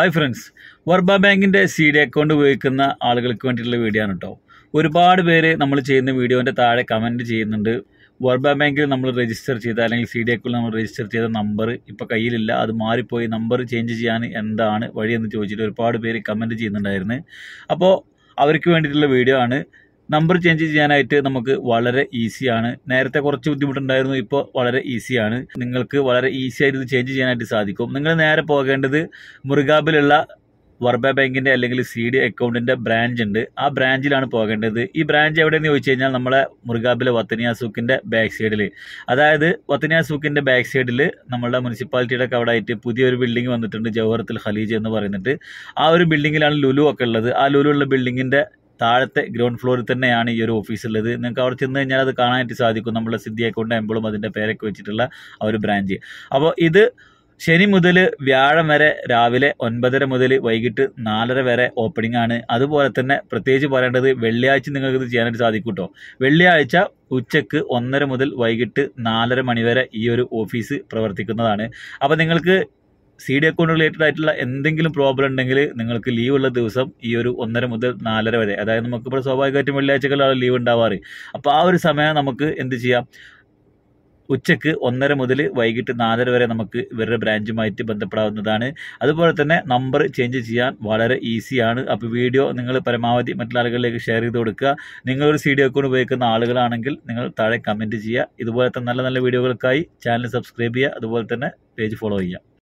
hi friends വർബ ബാങ്കിൻ്റെ C D account ഉപയോഗിക്കുന്ന ആളുകൾക്ക് വേണ്ടിയിട്ടുള്ള വീഡിയോ ആണ് കേട്ടോ ഒരുപാട് പേര് നമ്മൾ ചെയ്യുന്ന വീഡിയോൻ്റെ താഴെ കമൻറ്റ് ചെയ്യുന്നുണ്ട് വർബ ബാങ്കിൽ നമ്മൾ രജിസ്റ്റർ ചെയ്ത അല്ലെങ്കിൽ സി ഡി അക്കൗണ്ടിൽ നമ്മൾ രജിസ്റ്റർ ചെയ്ത നമ്പർ ഇപ്പോൾ കയ്യിലില്ല അത് മാറിപ്പോയി നമ്പർ ചേഞ്ച് ചെയ്യാൻ എന്താണ് വഴിയെന്ന് ചോദിച്ചിട്ട് ഒരുപാട് പേര് കമൻറ്റ് ചെയ്യുന്നുണ്ടായിരുന്നു അപ്പോൾ അവർക്ക് വേണ്ടിയിട്ടുള്ള വീഡിയോ ആണ് നമ്പർ ചേഞ്ച് ചെയ്യാനായിട്ട് നമുക്ക് വളരെ ഈസിയാണ് നേരത്തെ കുറച്ച് ബുദ്ധിമുട്ടുണ്ടായിരുന്നു ഇപ്പോൾ വളരെ ഈസിയാണ് നിങ്ങൾക്ക് വളരെ ഈസി ആയിട്ട് ഇത് ചേഞ്ച് ചെയ്യാനായിട്ട് സാധിക്കും നിങ്ങൾ നേരെ പോകേണ്ടത് മുറുകാബിലുള്ള വർബ ബാങ്കിൻ്റെ അല്ലെങ്കിൽ സി ഡി അക്കൗണ്ടിൻ്റെ ബ്രാഞ്ച് ഉണ്ട് ആ ബ്രാഞ്ചിലാണ് പോകേണ്ടത് ഈ ബ്രാഞ്ച് എവിടെയെന്ന് ചോദിച്ചു കഴിഞ്ഞാൽ നമ്മളെ മുറുകാബിലെ വത്തനിയ സൂക്കിൻ്റെ ബാക്ക് സൈഡിൽ അതായത് വത്തനിയ സൂക്കിൻ്റെ ബാക്ക് സൈഡിൽ നമ്മളുടെ മുനിസിപ്പാലിറ്റിയുടെ അവിടെ ആയിട്ട് പുതിയൊരു ബിൽഡിംഗ് വന്നിട്ടുണ്ട് ജവഹർത്തിൽ ഖലീജ് എന്ന് പറയുന്നിട്ട് ആ ഒരു ബിൽഡിങ്ങിലാണ് ലുലു ഒക്കെ ഉള്ളത് ആ ലുലു ഉള്ള ബിൽഡിങ്ങിൻ്റെ താഴത്തെ ഗ്രൗണ്ട് ഫ്ലോറിൽ തന്നെയാണ് ഈ ഒരു ഓഫീസ് ഉള്ളത് നിങ്ങൾക്ക് അവിടെ ചെന്ന് കഴിഞ്ഞാൽ അത് കാണാനായിട്ട് സാധിക്കും നമ്മുടെ സിദ്ധി അക്കൗണ്ട് എംബിളും അതിൻ്റെ പേരൊക്കെ വെച്ചിട്ടുള്ള ആ ഒരു ബ്രാഞ്ച് അപ്പോൾ ഇത് ശനി മുതൽ വ്യാഴം വരെ രാവിലെ ഒൻപതര മുതൽ വൈകിട്ട് നാലര വരെ ഓപ്പണിംഗ് ആണ് അതുപോലെ തന്നെ പ്രത്യേകിച്ച് പറയേണ്ടത് വെള്ളിയാഴ്ച നിങ്ങൾക്ക് ഇത് ചെയ്യാനായിട്ട് സാധിക്കും കേട്ടോ വെള്ളിയാഴ്ച ഉച്ചക്ക് ഒന്നര മുതൽ വൈകിട്ട് നാലര മണിവരെ ഈ ഒരു ഓഫീസ് പ്രവർത്തിക്കുന്നതാണ് അപ്പോൾ നിങ്ങൾക്ക് സി ഡി അക്കൗണ്ട് റിലേറ്റഡ് ആയിട്ടുള്ള എന്തെങ്കിലും പ്രോബ്ലം ഉണ്ടെങ്കിൽ നിങ്ങൾക്ക് ലീവ് ഉള്ള ദിവസം ഈ ഒരു ഒന്നര മുതൽ നാലര വരെ അതായത് നമുക്ക് ഇപ്പോൾ സ്വാഭാവികമായിട്ടും വെള്ളിയാഴ്ചകളിലാണ് ലീവ് ഉണ്ടാവാറ് അപ്പോൾ ആ ഒരു സമയം നമുക്ക് എന്ത് ചെയ്യാം ഉച്ചക്ക് ഒന്നര മുതൽ വൈകിട്ട് നാലര വരെ നമുക്ക് ഇവരുടെ ബ്രാഞ്ചുമായിട്ട് ബന്ധപ്പെടാവുന്നതാണ് അതുപോലെ തന്നെ നമ്പർ ചേഞ്ച് ചെയ്യാൻ വളരെ ഈസിയാണ് അപ്പോൾ വീഡിയോ നിങ്ങൾ പരമാവധി മറ്റുള്ള ആളുകളിലേക്ക് ഷെയർ ചെയ്ത് കൊടുക്കുക നിങ്ങളൊരു സി ഡി അക്കൗണ്ട് ഉപയോഗിക്കുന്ന ആളുകളാണെങ്കിൽ നിങ്ങൾ താഴെ കമൻറ്റ് ചെയ്യുക ഇതുപോലത്തെ നല്ല നല്ല വീഡിയോകൾക്കായി ചാനൽ സബ്സ്ക്രൈബ് ചെയ്യുക അതുപോലെ തന്നെ പേജ് ഫോളോ ചെയ്യുക